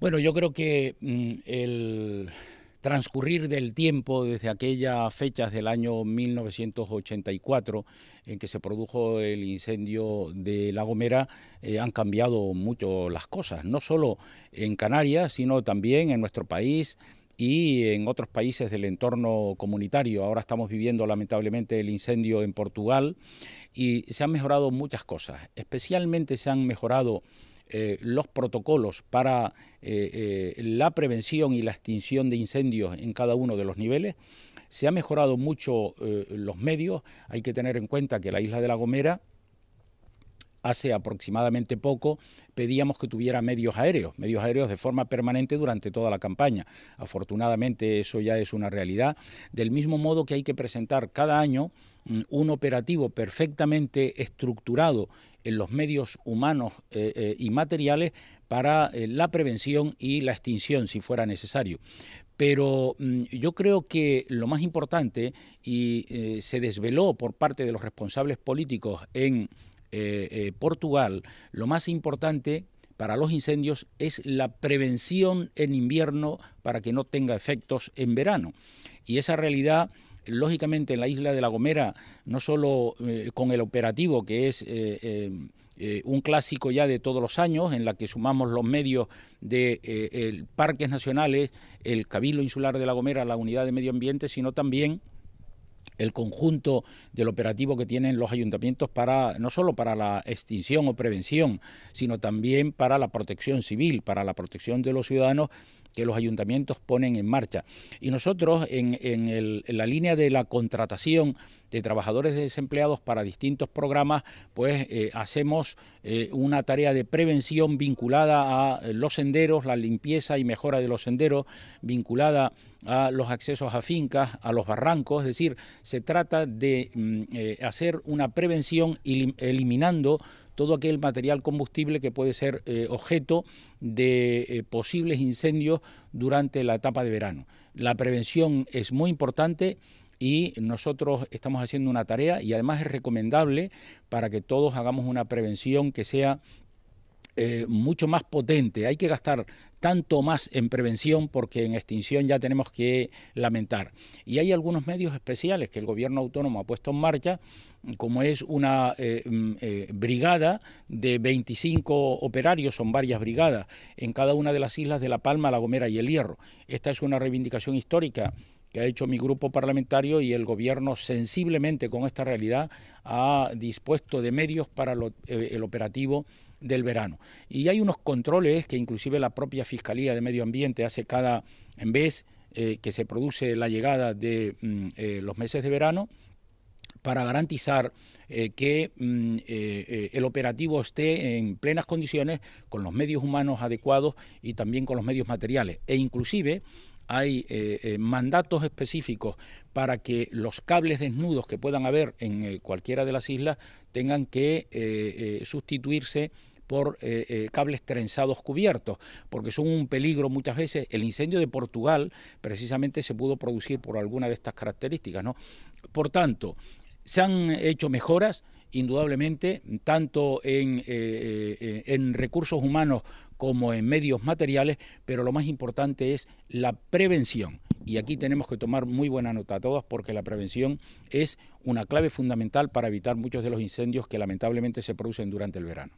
Bueno, yo creo que mm, el transcurrir del tiempo desde aquellas fechas del año 1984 en que se produjo el incendio de La Gomera, eh, han cambiado mucho las cosas, no solo en Canarias, sino también en nuestro país y en otros países del entorno comunitario. Ahora estamos viviendo lamentablemente el incendio en Portugal y se han mejorado muchas cosas, especialmente se han mejorado eh, los protocolos para eh, eh, la prevención y la extinción de incendios en cada uno de los niveles. Se han mejorado mucho los medios. Hay que tener en cuenta que la isla de La Gomera hace aproximadamente poco pedíamos que tuviera medios aéreos, medios aéreos de forma permanente durante toda la campaña. Afortunadamente eso ya es una realidad, del mismo modo que hay que presentar cada año mm, un operativo perfectamente estructurado en los medios humanos eh, eh, y materiales para eh, la prevención y la extinción si fuera necesario. Pero mm, yo creo que lo más importante, y se desveló por parte de los responsables políticos en eh, eh, Portugal, lo más importante para los incendios es la prevención en invierno para que no tenga efectos en verano. Y esa realidad lógicamente en la isla de La Gomera, no solo eh, con el operativo, que es un clásico ya de todos los años, en la que sumamos los medios de parques nacionales, el Cabildo Insular de La Gomera, la Unidad de Medio Ambiente, sino también el conjunto del operativo que tienen los ayuntamientos para no solo para la extinción o prevención, sino también para la protección civil, para la protección de los ciudadanos que los ayuntamientos ponen en marcha. Y nosotros en, en la línea de la contratación de trabajadores desempleados para distintos programas, pues eh, hacemos eh, una tarea de prevención vinculada a eh, los senderos, la limpieza y mejora de los senderos, vinculada a los accesos a fincas, a los barrancos, es decir, se trata de mm, hacer una prevención eliminando todo aquel material combustible que puede ser objeto de posibles incendios durante la etapa de verano. La prevención es muy importante y nosotros estamos haciendo una tarea y además es recomendable para que todos hagamos una prevención que sea eh, mucho más potente. Hay que gastar tanto más en prevención porque en extinción ya tenemos que lamentar. Y hay algunos medios especiales que el gobierno autónomo ha puesto en marcha, como es una eh, mm, eh, brigada de 25 operarios, son varias brigadas, en cada una de las islas de La Palma, La Gomera y El Hierro. Esta es una reivindicación histórica que ha hecho mi grupo parlamentario y el gobierno sensiblemente con esta realidad ha dispuesto de medios para eh, el operativo del verano. Y hay unos controles que inclusive la propia Fiscalía de Medio Ambiente hace cada, vez eh, que se produce la llegada de mm, eh, los meses de verano, para garantizar que mm, el operativo esté en plenas condiciones, con los medios humanos adecuados y también con los medios materiales. E inclusive hay eh, eh, mandatos específicos para que los cables desnudos que puedan haber en eh, cualquiera de las islas tengan que sustituirse por cables trenzados cubiertos, porque son un peligro muchas veces. El incendio de Portugal precisamente se pudo producir por alguna de estas características. Por tanto, se han hecho mejoras indudablemente, tanto eh, eh, en, recursos humanos como en medios materiales, pero lo más importante es la prevención. Y aquí tenemos que tomar muy buena nota a todos porque la prevención es una clave fundamental para evitar muchos de los incendios que lamentablemente se producen durante el verano.